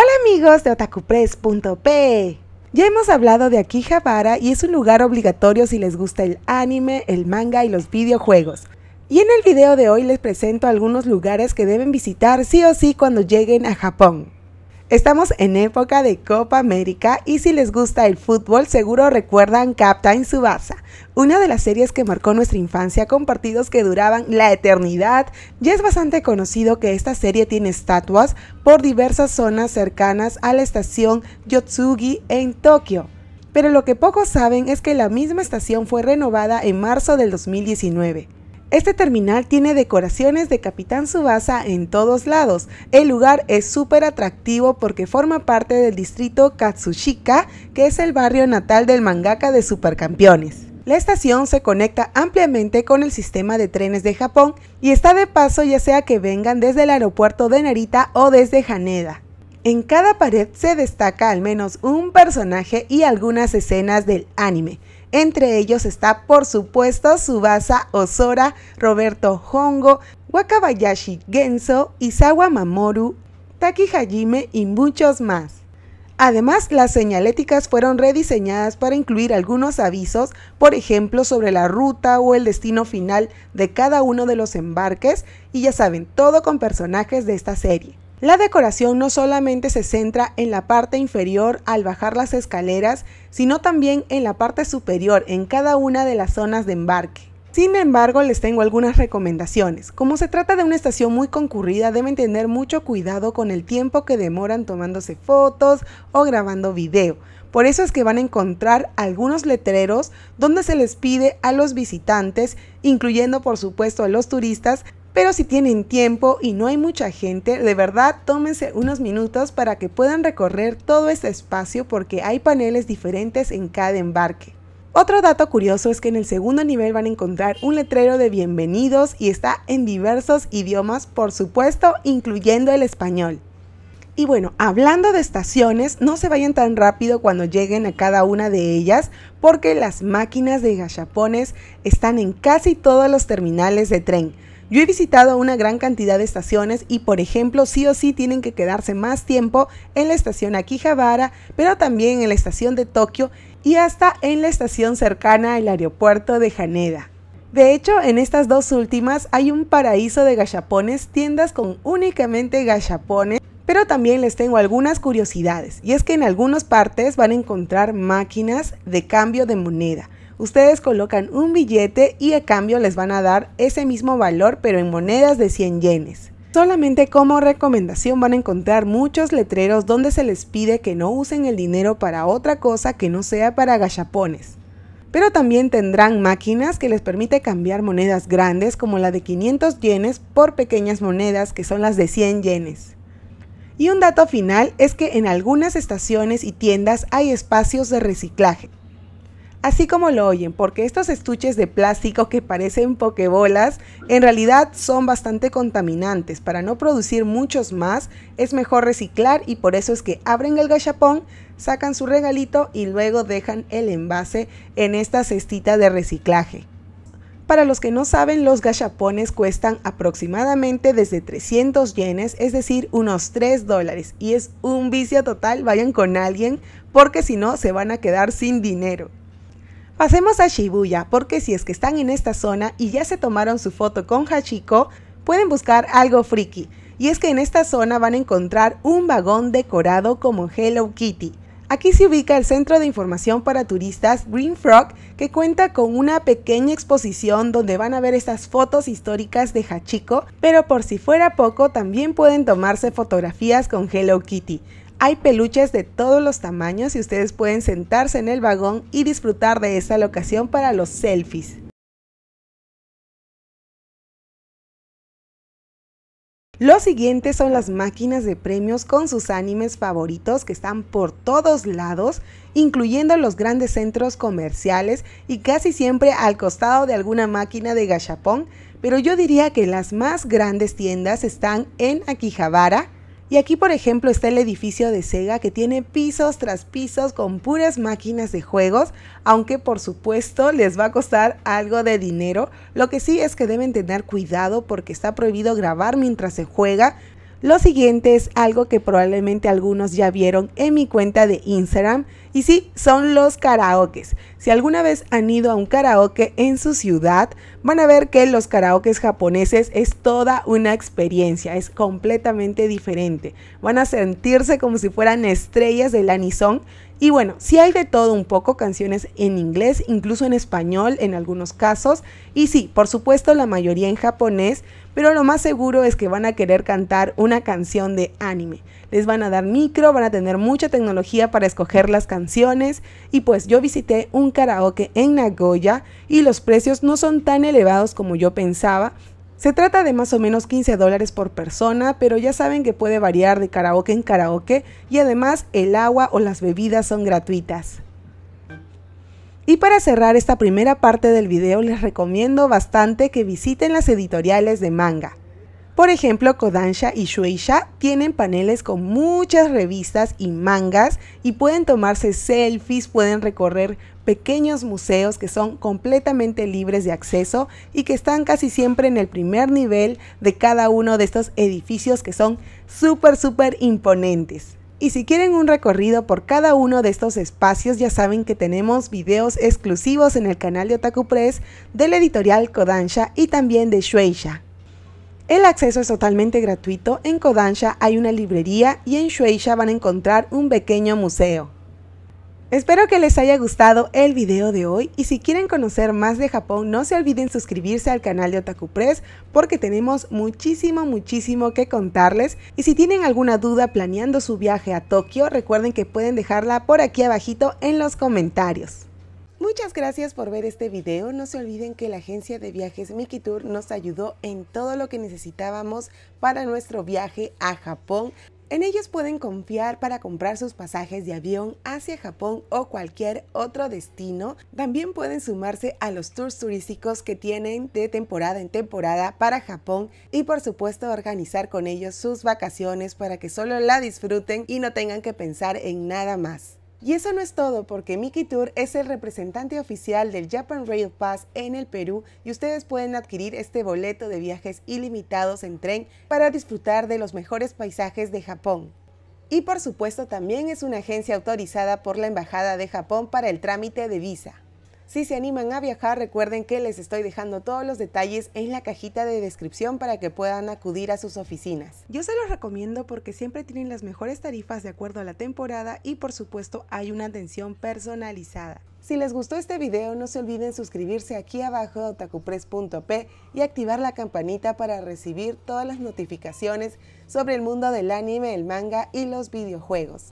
Hola amigos de otakupress.p. Ya hemos hablado de Akihabara y es un lugar obligatorio si les gusta el anime, el manga y los videojuegos. Y en el video de hoy les presento algunos lugares que deben visitar sí o sí cuando lleguen a Japón. Estamos en época de Copa América y si les gusta el fútbol seguro recuerdan Captain Subasa, una de las series que marcó nuestra infancia con partidos que duraban la eternidad. Ya es bastante conocido que esta serie tiene estatuas por diversas zonas cercanas a la estación Yotsugi en Tokio. Pero lo que pocos saben es que la misma estación fue renovada en marzo del 2019. Este terminal tiene decoraciones de Capitán Subasa en todos lados. El lugar es súper atractivo porque forma parte del distrito Katsushika, que es el barrio natal del mangaka de Supercampeones. La estación se conecta ampliamente con el sistema de trenes de Japón y está de paso ya sea que vengan desde el aeropuerto de Narita o desde Haneda. En cada pared se destaca al menos un personaje y algunas escenas del anime. Entre ellos está, por supuesto, Subasa Osora, Roberto Hongo, Wakabayashi Genzo, Isawa Mamoru, Taki Hajime y muchos más. Además, las señaléticas fueron rediseñadas para incluir algunos avisos, por ejemplo, sobre la ruta o el destino final de cada uno de los embarques, y ya saben, todo con personajes de esta serie. La decoración no solamente se centra en la parte inferior al bajar las escaleras, sino también en la parte superior, en cada una de las zonas de embarque. Sin embargo, les tengo algunas recomendaciones. Como se trata de una estación muy concurrida, deben tener mucho cuidado con el tiempo que demoran tomándose fotos o grabando video. Por eso es que van a encontrar algunos letreros donde se les pide a los visitantes, incluyendo por supuesto a los turistas, pero si tienen tiempo y no hay mucha gente, de verdad tómense unos minutos para que puedan recorrer todo este espacio porque hay paneles diferentes en cada embarque. Otro dato curioso es que en el segundo nivel van a encontrar un letrero de bienvenidos y está en diversos idiomas, por supuesto, incluyendo el español. Y bueno, hablando de estaciones, no se vayan tan rápido cuando lleguen a cada una de ellas porque las máquinas de gachapones están en casi todos los terminales de tren. Yo he visitado una gran cantidad de estaciones y, por ejemplo, sí o sí tienen que quedarse más tiempo en la estación Akihabara, pero también en la estación de Tokio y hasta en la estación cercana al aeropuerto de Haneda. De hecho, en estas dos últimas hay un paraíso de gachapones, tiendas con únicamente gachapones, pero también les tengo algunas curiosidades, y es que en algunas partes van a encontrar máquinas de cambio de moneda, Ustedes colocan un billete y a cambio les van a dar ese mismo valor pero en monedas de 100 yenes. Solamente como recomendación van a encontrar muchos letreros donde se les pide que no usen el dinero para otra cosa que no sea para gachapones. Pero también tendrán máquinas que les permite cambiar monedas grandes como la de 500 yenes por pequeñas monedas que son las de 100 yenes. Y un dato final es que en algunas estaciones y tiendas hay espacios de reciclaje. Así como lo oyen, porque estos estuches de plástico que parecen pokebolas en realidad son bastante contaminantes. Para no producir muchos más es mejor reciclar y por eso es que abren el gachapón, sacan su regalito y luego dejan el envase en esta cestita de reciclaje. Para los que no saben, los gachapones cuestan aproximadamente desde 300 yenes, es decir, unos 3 dólares. Y es un vicio total, vayan con alguien, porque si no se van a quedar sin dinero. Pasemos a Shibuya, porque si es que están en esta zona y ya se tomaron su foto con Hachiko, pueden buscar algo friki. Y es que en esta zona van a encontrar un vagón decorado como Hello Kitty. Aquí se ubica el Centro de Información para Turistas Green Frog, que cuenta con una pequeña exposición donde van a ver estas fotos históricas de Hachiko, pero por si fuera poco también pueden tomarse fotografías con Hello Kitty. Hay peluches de todos los tamaños y ustedes pueden sentarse en el vagón y disfrutar de esta locación para los selfies. Los siguientes son las máquinas de premios con sus animes favoritos que están por todos lados, incluyendo los grandes centros comerciales y casi siempre al costado de alguna máquina de gachapón, pero yo diría que las más grandes tiendas están en Akihabara, y aquí, por ejemplo, está el edificio de Sega que tiene pisos tras pisos con puras máquinas de juegos, aunque por supuesto les va a costar algo de dinero. Lo que sí es que deben tener cuidado porque está prohibido grabar mientras se juega, lo siguiente es algo que probablemente algunos ya vieron en mi cuenta de Instagram y sí, son los karaokes. Si alguna vez han ido a un karaoke en su ciudad, van a ver que los karaokes japoneses es toda una experiencia, es completamente diferente. Van a sentirse como si fueran estrellas del anisón y bueno, si hay de todo un poco, canciones en inglés, incluso en español en algunos casos, y sí, por supuesto la mayoría en japonés, pero lo más seguro es que van a querer cantar una canción de anime. Les van a dar micro, van a tener mucha tecnología para escoger las canciones, y pues yo visité un karaoke en Nagoya y los precios no son tan elevados como yo pensaba, se trata de más o menos 15 dólares por persona, pero ya saben que puede variar de karaoke en karaoke y además el agua o las bebidas son gratuitas. Y para cerrar esta primera parte del video les recomiendo bastante que visiten las editoriales de manga. Por ejemplo, Kodansha y Shueisha tienen paneles con muchas revistas y mangas y pueden tomarse selfies, pueden recorrer pequeños museos que son completamente libres de acceso y que están casi siempre en el primer nivel de cada uno de estos edificios que son súper, súper imponentes. Y si quieren un recorrido por cada uno de estos espacios, ya saben que tenemos videos exclusivos en el canal de Otaku Press, del editorial Kodansha y también de Shueisha. El acceso es totalmente gratuito, en Kodansha hay una librería y en Shueisha van a encontrar un pequeño museo. Espero que les haya gustado el video de hoy y si quieren conocer más de Japón no se olviden suscribirse al canal de Otaku Press porque tenemos muchísimo muchísimo que contarles y si tienen alguna duda planeando su viaje a Tokio recuerden que pueden dejarla por aquí abajito en los comentarios. Muchas gracias por ver este video. No se olviden que la agencia de viajes Mickey Tour nos ayudó en todo lo que necesitábamos para nuestro viaje a Japón. En ellos pueden confiar para comprar sus pasajes de avión hacia Japón o cualquier otro destino. También pueden sumarse a los tours turísticos que tienen de temporada en temporada para Japón y por supuesto organizar con ellos sus vacaciones para que solo la disfruten y no tengan que pensar en nada más. Y eso no es todo, porque Miki Tour es el representante oficial del Japan Rail Pass en el Perú y ustedes pueden adquirir este boleto de viajes ilimitados en tren para disfrutar de los mejores paisajes de Japón. Y por supuesto también es una agencia autorizada por la Embajada de Japón para el trámite de visa. Si se animan a viajar, recuerden que les estoy dejando todos los detalles en la cajita de descripción para que puedan acudir a sus oficinas. Yo se los recomiendo porque siempre tienen las mejores tarifas de acuerdo a la temporada y por supuesto hay una atención personalizada. Si les gustó este video, no se olviden suscribirse aquí abajo de otakupress.p y activar la campanita para recibir todas las notificaciones sobre el mundo del anime, el manga y los videojuegos.